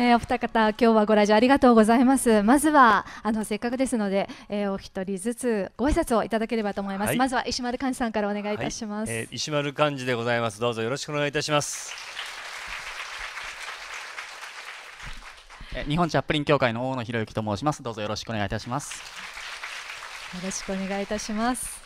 えー、お二方、今日はご来場ありがとうございます。まずは、あのせっかくですので、えー、お一人ずつご挨拶をいただければと思います。はい、まずは石丸幹事さんからお願いいたします。はい、えー、石丸幹事でございます。どうぞよろしくお願いいたします。えー、日本チャップリン協会の大野博之と申します。どうぞよろしくお願いいたします。よろしくお願いいたします。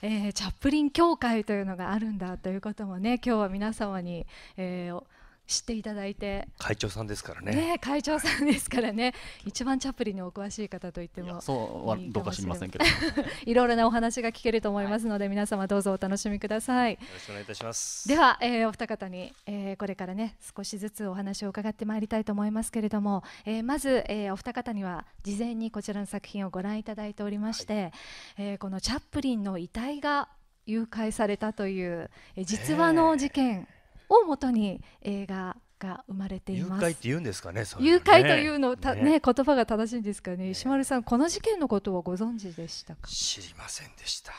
えー、チャップリン協会というのがあるんだということもね今日は皆様に、えー、知っていただいて会長さんですからね、ね、会長さんですからね一番チャップリンにお詳しい方と言ってもそうはどうか知りませんけど いろいろなお話が聞けると思いますので、はい、皆様どうぞお楽しみくださいよろしくお願いいたしますでは、えー、お二方に、えー、これからね少しずつお話を伺ってまいりたいと思いますけれども、えー、まず、えー、お二方には事前にこちらの作品をご覧いただいておりまして、はい、えー、このチャップリンの遺体が誘拐されたという、えー、実話の事件、えーをもとに映画が生まれています。誘拐って言うんですかね。ね誘拐というのたね、ね、言葉が正しいんですかね。ね石丸さんこの事件のことをご存知でしたか。知りませんでした。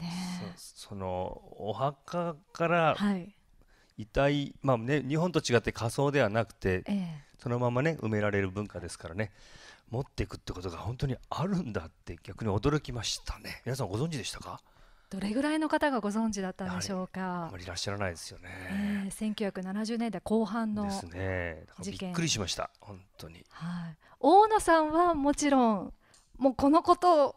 ねそ、そのお墓から遺体、はい、まあね日本と違って仮装ではなくて、ええ、そのままね埋められる文化ですからね。持っていくってことが本当にあるんだって逆に驚きましたね。皆さんご存知でしたか？どれぐらいの方がご存知だったんでしょうか。あまりいらっしゃらないですよね。えー、1970年代後半の事件。ですね、びっくりしました。本当に。はい。大野さんはもちろんもうこのこと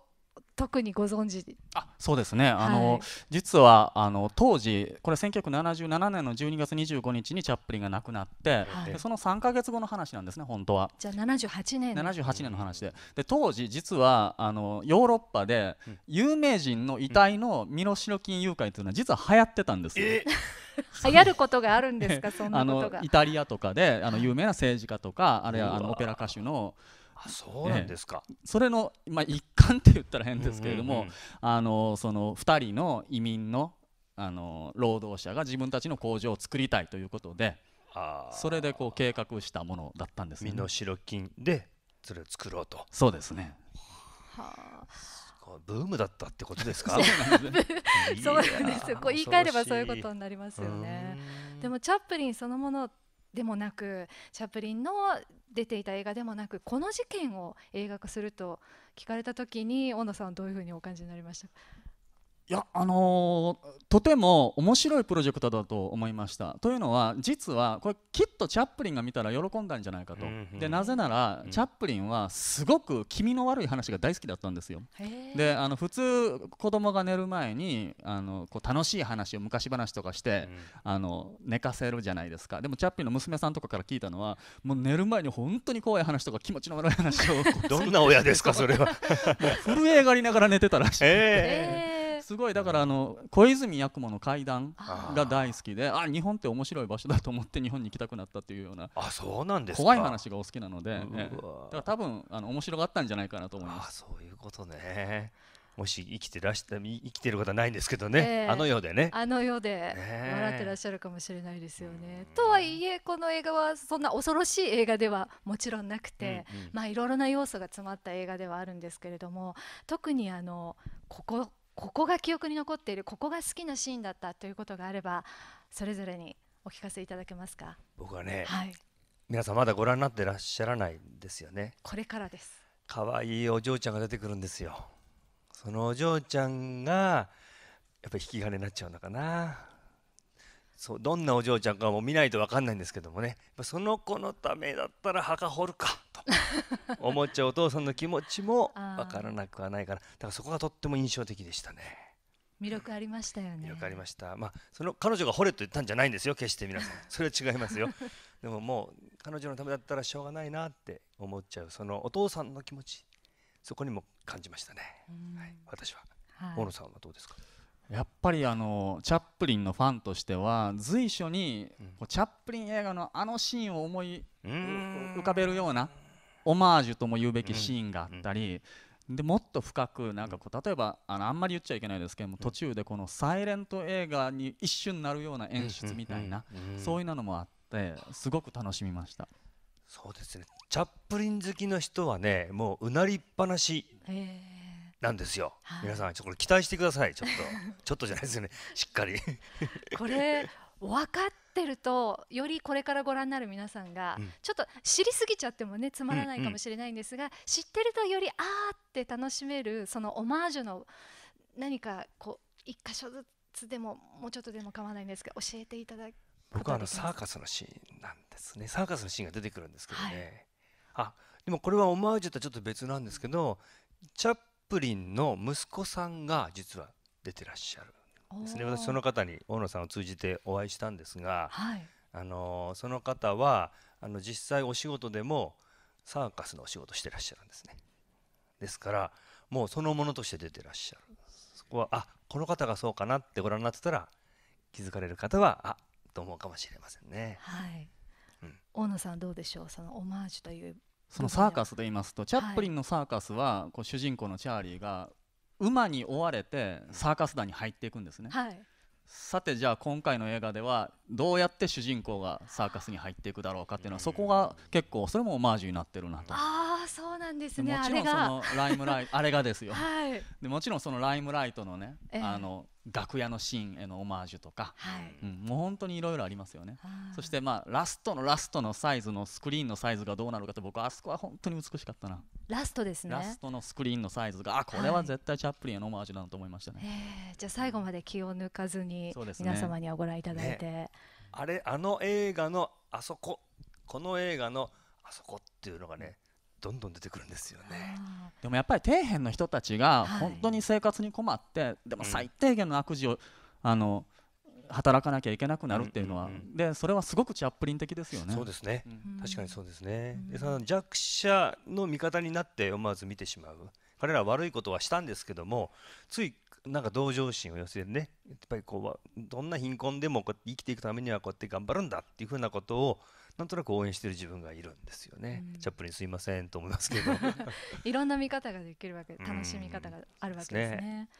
特にご存知あそうですね、はい、あの実はあの当時これ1977年の12月25日にチャップリンが亡くなって、はい、その3か月後の話なんですね本当はじゃあ78年78年の話でで当時実はあのヨーロッパで有名人の遺体の身代金誘拐というのは実は流行ってたんですよ、流行ることがあるんですか、そんなことが。イタリアとかであの有名な政治家とか、あるいはあのオペラ歌手のあそうなんですか、えそれの、まあ、一環って言ったら変ですけれども、うんうんうん、あのその2人の移民のあの労働者が自分たちの工場を作りたいということでそれでこう計画したものだったんですね。身代金でそれを作ろうとそうですねはあブームだったってことですかそうなんですよ こう言い換えればそういうことになりますよねでもチャップリンそのものっでもなくチャップリンの出ていた映画でもなくこの事件を映画化すると聞かれた時に小野さんはどういうふうにお感じになりましたいやあのー、とても面白いプロジェクトだと思いました。というのは実はこれきっとチャップリンが見たら喜んだんじゃないかと、うんうん、でなぜなら、うん、チャップリンはすごく気味の悪い話が大好きだったんですよ。であの普通子供が寝る前にあのこう楽しい話を昔話とかして、うん、あの寝かせるじゃないですかでもチャップリンの娘さんとかから聞いたのはもう寝る前に本当に怖い話とか気持ちの悪い話を どんな親ですかそれは 震え上がりながら寝てたらしい。えーすごいだからあの小泉八雲の階段が大好きであ日本って面白い場所だと思って日本に行きたくなったっていうようなあそうなんです怖い話がお好きなので、ね、だから多分あの面白かったんじゃないかなと思いますそういうことねもし生きてらした生きてることはないんですけどね、えー、あの世でねあの世で笑ってらっしゃるかもしれないですよね。とはいえこの映画はそんな恐ろしい映画ではもちろんなくて、うんうん、まあいろいろな要素が詰まった映画ではあるんですけれども特にあのここここが記憶に残っているここが好きなシーンだったということがあればそれぞれにお聞かせいただけますか僕はね、はい、皆さんまだご覧になってらっしゃらないんですよねこれからです可愛いお嬢ちゃんが出てくるんですよそのお嬢ちゃんがやっぱり引き金になっちゃうのかなそうどんなお嬢ちゃんかも見ないと分かんないんですけどもねその子のためだったら墓掘るかと 思っちゃうお父さんの気持ちも分 からなくはないからだからそこがとっても印象的でしたね。魅力ありましたよね。魅力ありました。まあその彼女が掘れと言ったんじゃないんですよ。決して皆さん、それは違いますよ。でももう彼女のためだったらしょうがないなって思っちゃうそのお父さんの気持ち、そこにも感じましたね。はい、私は、はい、大野さんはどうですか。やっぱりあのチャップリンのファンとしては随所にチャップリン映画のあのシーンを思い浮かべるようなオマージュとも言うべきシーンがあったりでもっと深くなんかこう例えばあのあんまり言っちゃいけないですけども途中でこのサイレント映画に一瞬なるような演出みたいなそういうのもあってすごく楽しみました。そうですねチャップリン好きの人はねもううなりっぱなし、えなんですよ、はい、皆さんちょっとこれ期待してくださいちょっと ちょっとじゃないですよねしっかり これ分かってるとよりこれからご覧になる皆さんが、うん、ちょっと知りすぎちゃってもねつまらないかもしれないんですが、うんうん、知ってるとよりあーって楽しめるそのオマージュの何かこう一箇所ずつでももうちょっとでも構わないんですが教えていただ僕はあのサーカスのシーンなんですねサーカスのシーンが出てくるんですけどね、はい、あでもこれはオマージュとはちょっと別なんですけどチャップリンの息子さんが実は出てらっしゃるんですね私その方に大野さんを通じてお会いしたんですが、はい、あのその方はあの実際お仕事でもサーカスのお仕事してらっしゃるんですねですからもうそのものとして出てらっしゃるそこはあこの方がそうかなってご覧になってたら気づかれる方はあと思うかもしれませんね。はい、うん、大野さんどうでしょうそのオマージュというそのサーカスで言いますとチャップリンのサーカスはこう主人公のチャーリーが馬に追われてサーカス団に入っていくんですね、はい、さてじゃあ今回の映画ではどうやって主人公がサーカスに入っていくだろうかっていうのはそこが結構それもオマージュになってるなとああそうなんですねもちろんそのライムライトあれがですよ、はい、でもちろんそのライムライトのね、えー、あの楽屋のシーンへのオマージュとか、はい、うん、もう本当にいろいろありますよねそして、まあ、ラストのラストのサイズのスクリーンのサイズがどうなるかって僕あそこは本当に美しかったなラストですねラストのスクリーンのサイズがあこれは絶対チャップリンへのオマージュだなと思いましたね、はいえー、じゃあ最後まで気を抜かずに皆様にはご覧いただいて、ね、あれあの映画のあそここの映画のあそこっていうのがねどんどん出てくるんですよねでもやっぱり底辺の人たちが本当に生活に困って、はい、でも最低限の悪事を、うん、あの働かなきゃいけなくなるっていうのは、うんうんうん、でそれはすごくチャップリン的ですよね。そうですね、うん、確かにそうですね、でその弱者の味方になって思わず見てしまう彼らは悪いことはしたんですけどもついなんか同情心を寄せてねやっぱりこうどんな貧困でもこう生きていくためにはこうやって頑張るんだっていうふうなことをなんとなく応援している自分がいるんですよね、うん、チャップリンすいませんと思いますけど いろんな見方ができるわけ楽しみ方があるわけですねうん、